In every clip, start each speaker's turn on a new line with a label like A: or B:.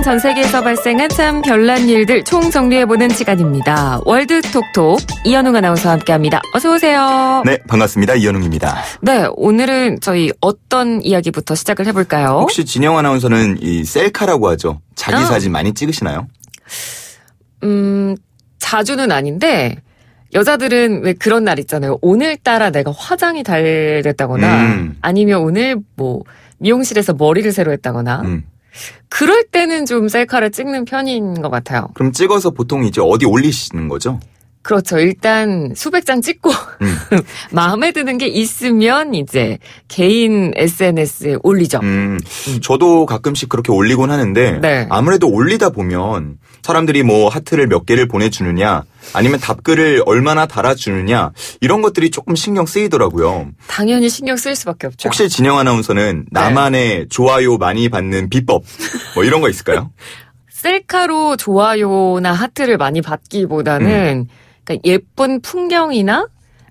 A: 시간 전 세계에서 발생한 참 별난 일들 총정리해보는 시간입니다. 월드톡톡 이현웅 아나운서와 함께합니다. 어서 오세요.
B: 네, 반갑습니다. 이현웅입니다.
A: 네, 오늘은 저희 어떤 이야기부터 시작을 해볼까요? 혹시
B: 진영 아나운서는 이 셀카라고 하죠. 자기 아. 사진 많이 찍으시나요?
A: 음, 자주는 아닌데 여자들은 왜 그런 날 있잖아요. 오늘따라 내가 화장이 잘 됐다거나 음. 아니면 오늘 뭐 미용실에서 머리를 새로 했다거나 음. 그럴 때는 좀 셀카를 찍는 편인 것 같아요.
B: 그럼 찍어서 보통 이제 어디 올리시는 거죠?
A: 그렇죠. 일단 수백 장 찍고 음. 마음에 드는 게 있으면 이제 개인 SNS에 올리죠. 음.
B: 음. 저도 가끔씩 그렇게 올리곤 하는데 네. 아무래도 올리다 보면 사람들이 뭐 하트를 몇 개를 보내주느냐 아니면 답글을 얼마나 달아주느냐 이런 것들이 조금 신경 쓰이더라고요.
A: 당연히 신경 쓸 수밖에 없죠. 혹시
B: 진영 아나운서는 네. 나만의 네. 좋아요 많이 받는 비법 뭐 이런 거 있을까요?
A: 셀카로 좋아요나 하트를 많이 받기보다는 음. 그러니까 예쁜 풍경이나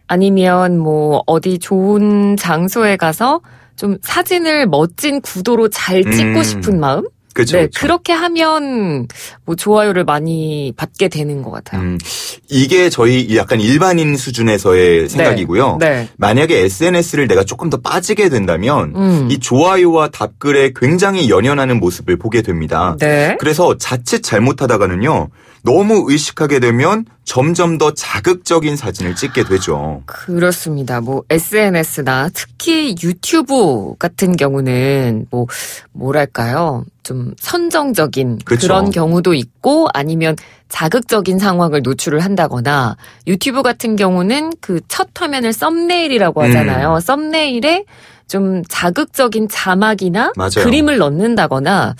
A: 아니면 뭐 어디 좋은 장소에 가서 좀 사진을 멋진 구도로 잘 찍고 음. 싶은 마음? 그렇 네, 그렇 그렇게 하면 뭐 좋아요를 많이 받게 되는 것 같아요. 음,
B: 이게 저희 약간 일반인 수준에서의 네, 생각이고요. 네, 네. 만약에 SNS를 내가 조금 더 빠지게 된다면 음. 이 좋아요와 답글에 굉장히 연연하는 모습을 보게 됩니다. 네. 그래서 자칫 잘못하다가는요. 너무 의식하게 되면 점점 더 자극적인 사진을 찍게 되죠.
A: 그렇습니다. 뭐 SNS나 특히 유튜브 같은 경우는 뭐 뭐랄까요? 좀 선정적인 그렇죠. 그런 경우도 있고 아니면 자극적인 상황을 노출을 한다거나 유튜브 같은 경우는 그 첫 화면을 썸네일이라고 음. 하잖아요. 음. 썸네일에 좀 자극적인 자막이나 맞아요. 그림을 넣는다거나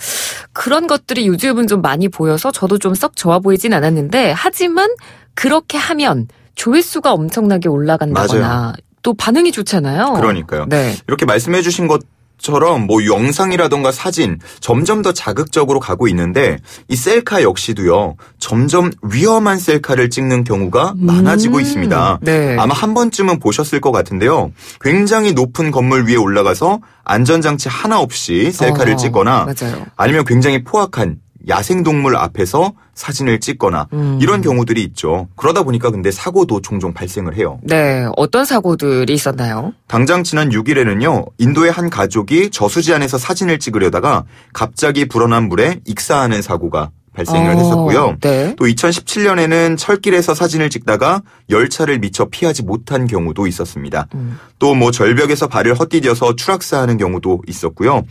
A: 그런 것들이 요즘은 좀 많이 보여서 저도 좀 썩 좋아 보이진 않았는데 하지만 그렇게 하면 조회수가 엄청나게 올라간다거나 맞아요. 또 반응이 좋잖아요. 그러니까요.
B: 네. 이렇게 말씀해 주신 것 처럼 뭐 영상이라던가 사진 점점 더 자극적으로 가고 있는데 이 셀카 역시도요 점점 위험한 셀카를 찍는 경우가 음. 많아지고 있습니다. 네. 아마 한 번쯤은 보셨을 것 같은데요. 굉장히 높은 건물 위에 올라가서 안전장치 하나 없이 셀카를 어, 찍거나 맞아요. 아니면 굉장히 포악한 야생동물 앞에서 사진을 찍거나 음. 이런 경우들이 있죠. 그러다 보니까 근데 사고도 종종 발생을 해요.
A: 네. 어떤 사고들이 있었나요?
B: 당장 지난 6일에는요. 인도의 한 가족이 저수지 안에서 사진을 찍으려다가 갑자기 불어난 물에 익사하는 사고가 발생을 어, 했었고요. 네. 또 2017년에는 철길에서 사진을 찍다가 열차를 미처 피하지 못한 경우도 있었습니다. 음. 또뭐 절벽에서 발을 헛디뎌서 추락사하는 경우도 있었고요.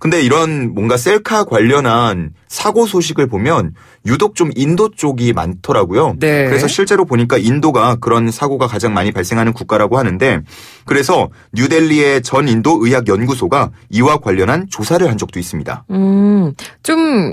B: 근데 이런 뭔가 셀카 관련한 사고 소식을 보면 유독 좀 인도 쪽이 많더라고요. 네. 그래서 실제로 보니까 인도가 그런 사고가 가장 많이 발생하는 국가라고 하는데 그래서 뉴델리의 전 인도 의학 연구소가 이와 관련한 조사를 한 적도 있습니다.
A: 음, 좀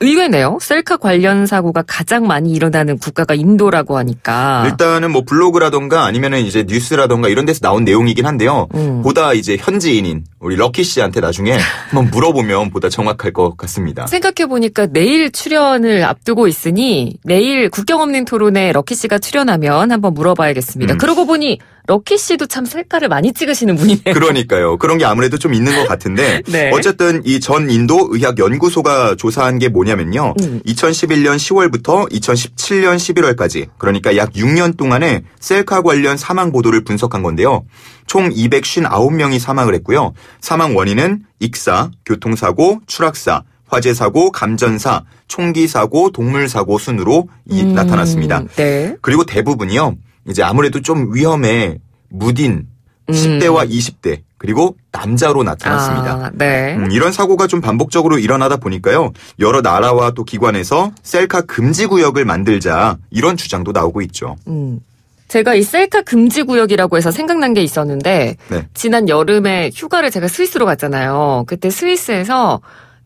A: 의외네요. 셀카 관련 사고가 가장 많이 일어나는 국가가 인도라고 하니까.
B: 일단은 뭐 블로그라던가 아니면은 이제 뉴스라던가 이런 데서 나온 내용이긴 한데요. 음. 보다 이제 현지인인 우리 럭키 씨한테 나중에 한번 물어보면 보다 정확할 것 같습니다.
A: 생각해보니까 내일 출연을 앞두고 있으니 내일 국경 없는 토론에 럭키 씨가 출연하면 한번 물어봐야겠습니다. 음. 그러고 보니 럭키 씨도 참 셀카를 많이 찍으시는 분이네요.
B: 그러니까요. 그런 게 아무래도 좀 있는 것 같은데 네. 어쨌든 이 전 인도 의학 연구소가 조사한 게 뭐냐면요. 음. 2011년 10월부터 2017년 11월까지 그러니까 약 6년 동안에 셀카 관련 사망 보도를 분석한 건데요. 총 259명이 사망을 했고요. 사망 원인은 익사, 교통사고, 추락사, 화재 사고, 감전사, 총기 사고, 동물 사고 순으로 음, 나타났습니다. 네. 그리고 대부분이요. 이제 아무래도 좀위험해 무딘 음. 10대와 20대 그리고 남자로 나타났습니다. 아, 네. 음, 이런 사고가 좀 반복적으로 일어나다 보니까요. 여러 나라와 또 기관에서 셀카 금지 구역을 만들자 이런 주장도 나오고 있죠.
A: 음. 제가 이 셀카 금지 구역이라고 해서 생각난 게 있었는데 네. 지난 여름에 휴가를 제가 스위스로 갔잖아요. 그때 스위스에서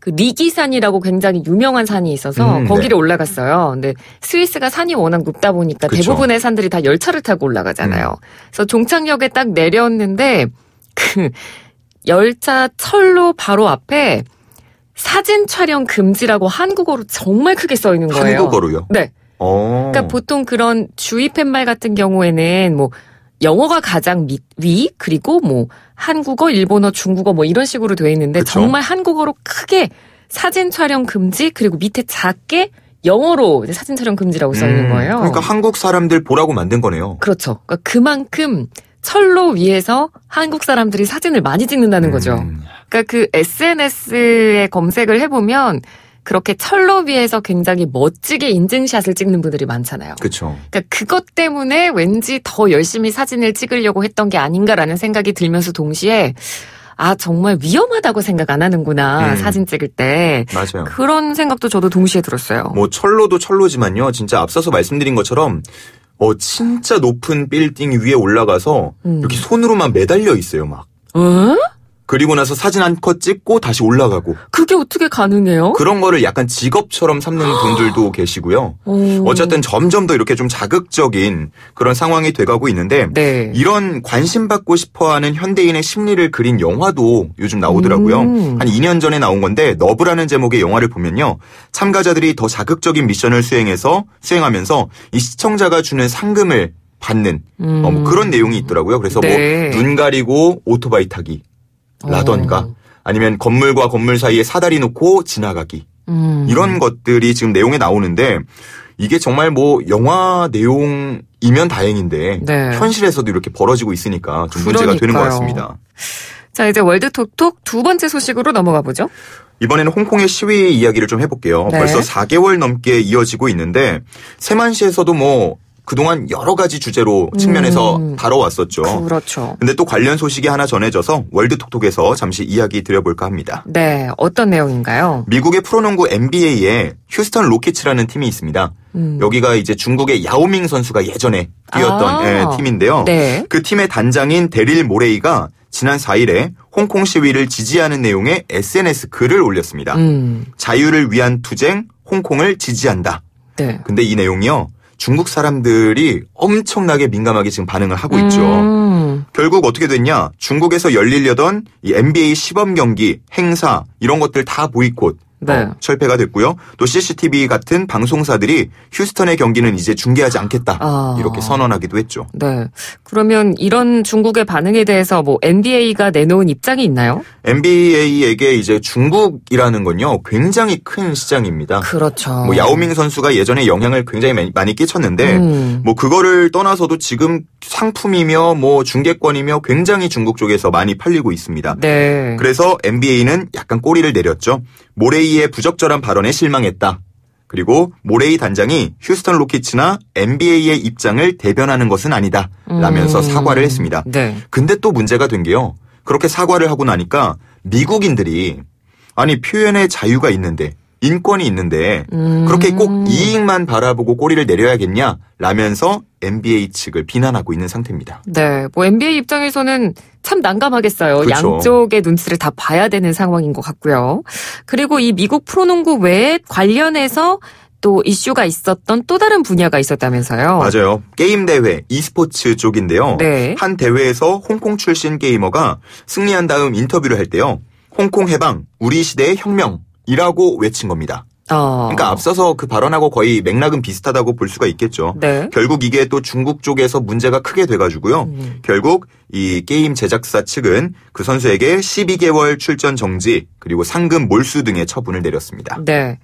A: 그 리기산이라고 굉장히 유명한 산이 있어서 음, 네. 거기를 네. 올라갔어요. 근데 스위스가 산이 워낙 높다 보니까 그쵸. 대부분의 산들이 다 열차를 타고 올라가잖아요. 음. 그래서 종착역에 딱 내렸는데 그 열차 철로 바로 앞에 사진 촬영 금지라고 한국어로 정말 크게 써 있는 거예요. 한국어로요? 네. 오. 어. 그러니까 보통 그런 주의 팻말 같은 경우에는 뭐 영어가 가장 밑, 위 그리고 뭐 한국어, 일본어, 중국어 뭐 이런 식으로 되어 있는데 그쵸? 정말 한국어로 크게 사진 촬영 금지 그리고 밑에 작게 영어로 사진 촬영
B: 금지라고 써 있는 음. 거예요. 음, 그러니까 한국 사람들 보라고 만든 거네요.
A: 그렇죠. 그러니까 그만큼 철로 위에서 한국 사람들이 사진을 많이 찍는다는 음. 거죠. 음. 그러니까 그 SNS에 검색을 해보면 그렇게 철로 비에서 굉장히 멋지게 인증샷을 찍는 분들이 많잖아요. 그렇죠. 그러니까 그것 때문에 왠지 더 열심히 사진을 찍으려고 했던 게 아닌가라는 생각이 들면서 동시에 아 정말 위험하다고 생각 안 하는구나 음. 사진 찍을 때 맞아요 그런 생각도 저도 동시에 들었어요
B: 뭐 철로도 철로지만요 진짜 앞서서 말씀드린 것처럼 어 진짜 높은 빌딩 위에 올라가서 음. 이렇게 손으로만 매달려 있어요 막 어? 그리고 나서 사진 한 컷 찍고 다시 올라가고.
A: 그게 어떻게 가능해요?
B: 그런 거를 약간 직업처럼 삼는 분들도 계시고요. 어쨌든 점점 더 이렇게 좀 자극적인 그런 상황이 돼가고 있는데 네. 이런 관심 받고 싶어하는 현대인의 심리를 그린 영화도 요즘 나오더라고요. 음. 한 2년 전에 나온 건데 너브라는 제목의 영화를 보면요, 참가자들이 더 자극적인 미션을 수행해서 수행하면서 이 시청자가 주는 상금을 받는 음. 어, 뭐 음. 그런 내용이 있더라고요. 그래서 뭐 네. 뭐눈 가리고 오토바이 타기, 어. 라던가 아니면 건물과 건물 사이에 사다리 놓고 지나가기 음. 이런 것들이 지금 내용에 나오는데 이게 정말 뭐 영화 내용이면 다행인데 네. 현실에서도 이렇게 벌어지고 있으니까 좀 문제가 그러니까요. 되는 것 같습니다.
A: 자 이제 월드톡톡 두 번째 소식으로 넘어가 보죠.
B: 이번에는 홍콩의 시위 이야기를 좀 해볼게요. 네. 벌써 4개월 넘게 이어지고 있는데 세만시에서도 뭐 그동안 여러 가지 주제로 측면에서 음. 다뤄왔었죠. 그렇죠. 근데 또 관련 소식이 하나 전해져서 월드톡톡에서 잠시 이야기 드려볼까 합니다.
A: 네, 어떤 내용인가요?
B: 미국의 프로농구 NBA에 휴스턴 로키츠라는 팀이 있습니다. 음. 여기가 이제 중국의 야오밍 선수가 예전에 뛰었던 아. 예, 팀인데요. 네. 그 팀의 단장인 데릴 모레이가 지난 4일에 홍콩 시위를 지지하는 내용의 SNS 글을 올렸습니다. 음. 자유를 위한 투쟁, 홍콩을 지지한다. 네. 근데 이 내용이요. 중국 사람들이 엄청나게 민감하게 지금 반응을 하고 있죠. 음. 결국 어떻게 됐냐? 중국에서 열리려던 이 NBA 시범 경기, 행사 이런 것들 다 보이콧. 네. 어, 철폐가 됐고요. 또 CCTV 같은 방송사들이 휴스턴의 경기는 이제 중계하지 않겠다 아. 이렇게 선언하기도 했죠.
A: 네. 그러면 이런 중국의 반응에 대해서 뭐 NBA가 내놓은 입장이 있나요?
B: NBA에게 이제 중국이라는 건요 굉장히 큰 시장입니다.
A: 그렇죠. 뭐 야오밍 선수가 예전에 영향을
B: 굉장히 많이 끼쳤는데 음. 뭐 그거를 떠나서도 지금 상품이며 뭐중계권이며 굉장히 중국 쪽에서 많이 팔리고 있습니다. 네. 그래서 NBA는 약간 꼬리를 내렸죠. 모레이의 부적절한 발언에 실망했다. 그리고 모레이 단장이 휴스턴 로키츠나 NBA의 입장을 대변하는 것은 아니다. 라면서 음. 사과를 했습니다. 네. 근데 또 문제가 된 게요. 그렇게 사과를 하고 나니까 미국인들이 아니 표현의 자유가 있는데 인권이 있는데 그렇게 꼭 음. 이익만 바라보고 꼬리를 내려야겠냐 라면서 NBA 측을 비난하고 있는 상태입니다.
A: 네, 뭐 NBA 입장에서는 참 난감하겠어요. 그쵸. 그렇죠. 양쪽의 눈치를 다 봐야 되는 상황인 것 같고요. 그리고 이 미국 프로농구 외에 관련해서 또 이슈가 있었던 또 다른 분야가 있었다면서요.
B: 맞아요. 게임 대회, e스포츠 쪽인데요. 네. 한 대회에서 홍콩 출신 게이머가 승리한 다음 인터뷰를 할 때요. 홍콩 해방, 우리 시대의 혁명 이라고 외친 겁니다.
A: 어. 그러니까
B: 앞서서 그 발언하고 거의 맥락은 비슷하다고 볼 수가 있겠죠. 네. 결국 이게 또 중국 쪽에서 문제가 크게 돼가지고요. 음. 결국 이 게임 제작사 측은 그 선수에게 12개월 출전 정지 그리고 상금 몰수 등의 처분을 내렸습니다.
A: 네.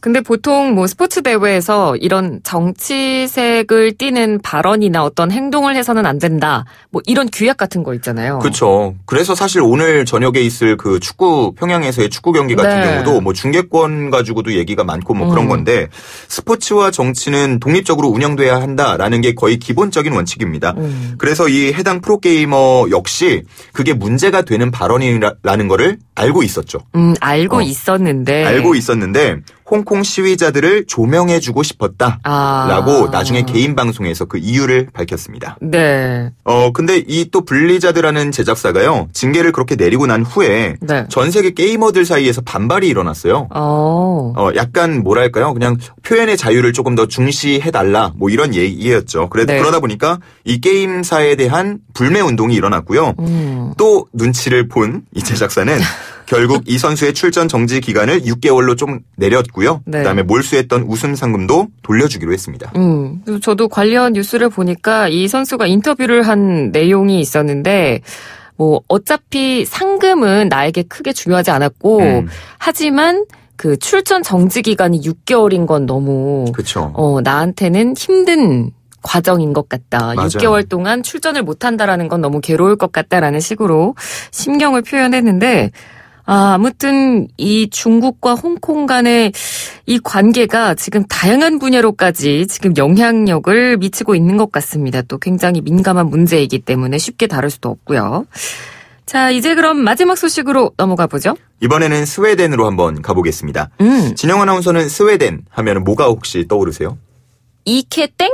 A: 근데 보통 뭐 스포츠 대회에서 이런 정치색을 띠는 발언이나 어떤 행동을 해서는 안 된다. 뭐 이런 규약 같은 거 있잖아요.
B: 그렇죠. 그래서 사실 오늘 저녁에 있을 그 축구 평양에서의 축구 경기 같은 네. 경우도 뭐 중계권 가지고도 얘기가 많고 뭐 음. 그런 건데 스포츠와 정치는 독립적으로 운영돼야 한다라는 게 거의 기본적인 원칙입니다. 음. 그래서 이 해당 프로게이머 역시 그게 문제가 되는 발언이라는 거를 알고 있었죠.
A: 음, 알고 어. 있었는데 알고
B: 있었는데 홍콩 시위자들을 조명해주고 싶었다라고
A: 아.
B: 나중에 개인 방송에서 그 이유를 밝혔습니다.
A: 네.
B: 어 근데 이또 블리자드라는 제작사가요 징계를 그렇게 내리고 난 후에 네. 전 세계 게이머들 사이에서 반발이 일어났어요.
A: 오. 어.
B: 어 약간 뭐랄까요 그냥 표현의 자유를 조금 더 중시해달라 뭐 이런 얘기였죠. 그래 네. 그러다 보니까 이 게임사에 대한 불매 운동이 일어났고요. 음. 또 눈치를 본 이 제작사는 결국 이 선수의 출전 정지 기간을 6개월로 좀 내렸고요. 네. 그다음에 몰수했던 우승 상금도 돌려주기로 했습니다.
A: 음, 저도 관련 뉴스를 보니까 이 선수가 인터뷰를 한 내용이 있었는데 뭐 어차피 상금은 나에게 크게 중요하지 않았고 음. 하지만 그 출전 정지 기간이 6개월인 건 너무 그쵸. 어 나한테는 힘든 과정인 것 같다. 맞아 6개월 동안 출전을 못 한다라는 건 너무 괴로울 것 같다라는 식으로 심경을 표현했는데 아, 아무튼 이 중국과 홍콩 간의 이 관계가 지금 다양한 분야로까지 지금 영향력을 미치고 있는 것 같습니다. 또 굉장히 민감한 문제이기 때문에 쉽게 다룰 수도 없고요. 자, 이제 그럼 마지막 소식으로 넘어가 보죠.
B: 이번에는 스웨덴으로 한번 가보겠습니다. 음. 진영 아나운서는 스웨덴 하면 뭐가 혹시 떠오르세요?
A: 이케땡?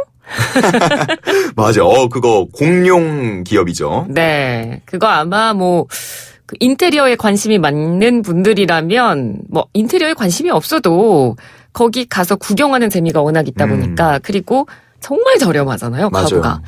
B: 맞아. 어, 그거 공룡 기업이죠.
A: 네. 그거 아마 뭐그 인테리어에 관심이 많은 분들이라면 뭐 인테리어에 관심이 없어도 거기 가서 구경하는 재미가 워낙 있다 음. 보니까 음. 그리고 정말 저렴하잖아요 맞아요. 가구가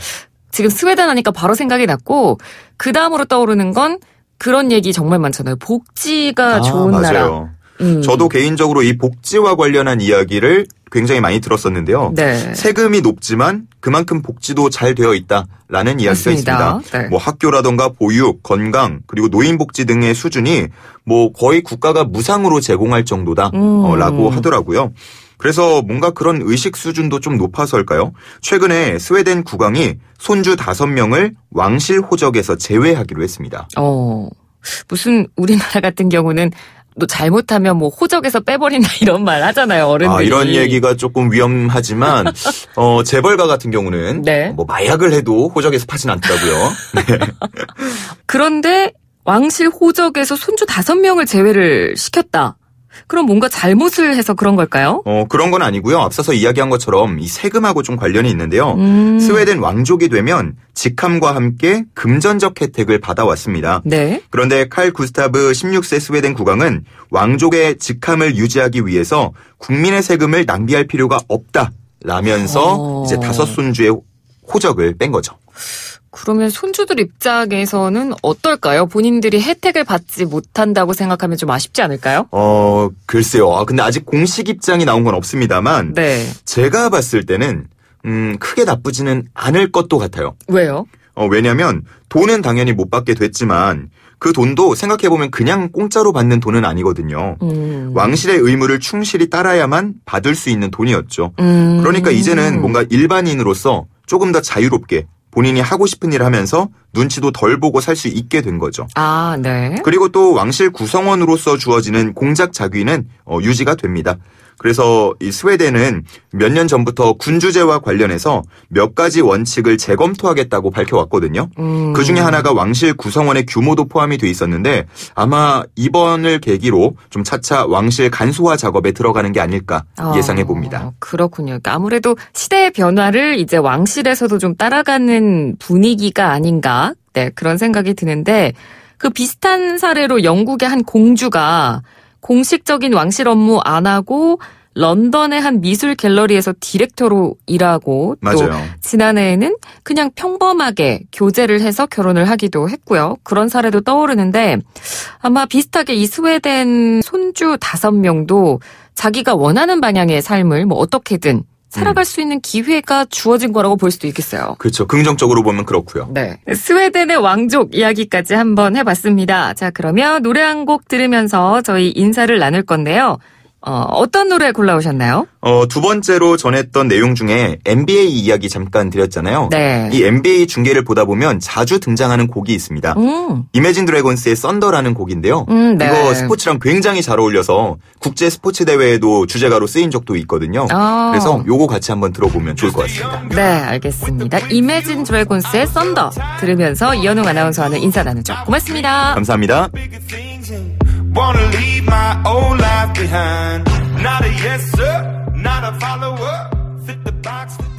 A: 지금 스웨덴 하니까 바로 생각이 났고 그 다음으로 떠오르는 건 그런 얘기 정말 많잖아요 복지가 아, 좋은 맞아요. 나라
B: 음. 저도 개인적으로 이 복지와 관련한 이야기를 굉장히 많이 들었었는데요. 네. 세금이 높지만 그만큼 복지도 잘 되어 있다라는 이야기가 맞습니다. 있습니다. 네. 뭐 학교라던가 보육, 건강, 그리고 노인 복지 등의 수준이 뭐 거의 국가가 무상으로 제공할 정도다라고 어, 음. 하더라고요. 그래서 뭔가 그런 의식 수준도 좀 높아서일까요? 최근에 스웨덴 국왕이 손주 5명을 왕실 호적에서 제외하기로 했습니다.
A: 어. 무슨 우리나라 같은 경우는 또 잘못하면 뭐 호적에서 빼버린다 이런 말 하잖아요 어른들이. 아, 이런 얘기가
B: 조금 위험하지만 어, 재벌가 같은 경우는 네. 뭐 마약을 해도 호적에서 파진 않더라고요. 네.
A: 그런데 왕실 호적에서 손주 5 명을 제외를 시켰다. 그럼 뭔가 잘못을 해서 그런 걸까요?
B: 어, 그런 건 아니고요. 앞서서 이야기한 것처럼 이 세금하고 좀 관련이 있는데요. 음. 스웨덴 왕족이 되면 직함과 함께 금전적 혜택을 받아왔습니다. 네. 그런데 칼 구스타브 16세 스웨덴 국왕은 왕족의 직함을 유지하기 위해서 국민의 세금을 낭비할 필요가 없다. 라면서 어. 이제 다섯 손주의 호적을 뺀 거죠.
A: 그러면 손주들 입장에서는 어떨까요? 본인들이 혜택을 받지 못한다고 생각하면 좀 아쉽지 않을까요?
B: 어, 글쎄요. 아, 근데 아직 공식 입장이 나온 건 없습니다만. 네. 제가 봤을 때는, 음, 크게 나쁘지는 않을 것도 같아요. 왜요? 어, 왜냐면 돈은 당연히 못 받게 됐지만 그 돈도 생각해보면 그냥 공짜로 받는 돈은 아니거든요. 음. 왕실의 의무를 충실히 따라야만 받을 수 있는 돈이었죠. 음. 그러니까 이제는 뭔가 일반인으로서 조금 더 자유롭게 본인이 하고 싶은 일을 하면서 눈치도 덜 보고 살 수 있게 된 거죠.
A: 아, 네.
B: 그리고 또 왕실 구성원으로서 주어지는 공작 자귀는 어, 유지가 됩니다. 그래서 이 스웨덴은 몇 년 전부터 군주제와 관련해서 몇 가지 원칙을 재검토하겠다고 밝혀왔거든요. 음. 그 중에 하나가 왕실 구성원의 규모도 포함이 돼 있었는데 아마 이번을 계기로 좀 차차 왕실 간소화 작업에 들어가는 게 아닐까 아, 예상해 봅니다. 어,
A: 그렇군요. 그러니까 아무래도 시대의 변화를 이제 왕실에서도 좀 따라가는 분위기가 아닌가 네, 그런 생각이 드는데 그 비슷한 사례로 영국의 한 공주가 공식적인 왕실 업무 안 하고 런던의 한 미술 갤러리에서 디렉터로 일하고 맞아요. 또 지난해에는 그냥 평범하게 교제를 해서 결혼을 하기도 했고요. 그런 사례도 떠오르는데 아마 비슷하게 이 스웨덴 손주 다섯 명도 자기가 원하는 방향의 삶을 뭐 어떻게든 살아갈 음. 수 있는 기회가 주어진 거라고 볼 수도 있겠어요.
B: 그렇죠. 긍정적으로 보면 그렇고요.
A: 네. 스웨덴의 왕족 이야기까지 한번 해봤습니다. 자, 그러면 노래 한 곡 들으면서 저희 인사를 나눌 건데요. 어, 떤 노래 골라오셨나요?
B: 어, 두 번째로 전했던 내용 중에 NBA 이야기 잠깐 드렸잖아요. 네. 이 NBA 중계를 보다 보면 자주 등장하는 곡이 있습니다. 음. 이매진 드래곤스의 썬더라는 곡인데요. 음, 네. 이거 스포츠랑 굉장히 잘 어울려서 국제 스포츠 대회에도 주제가로 쓰인 적도 있거든요. 아. 그래서 요거 같이 한번 들어보면 좋을 것 같습니다.
A: 네, 알겠습니다. 이매진 드래곤스의 썬더 들으면서 이현웅 아나운서와는 인사 나누죠. 고맙습니다.
B: 감사합니다. Wanna leave my old life behind. Not a yes, sir, not a follower. Fit the box.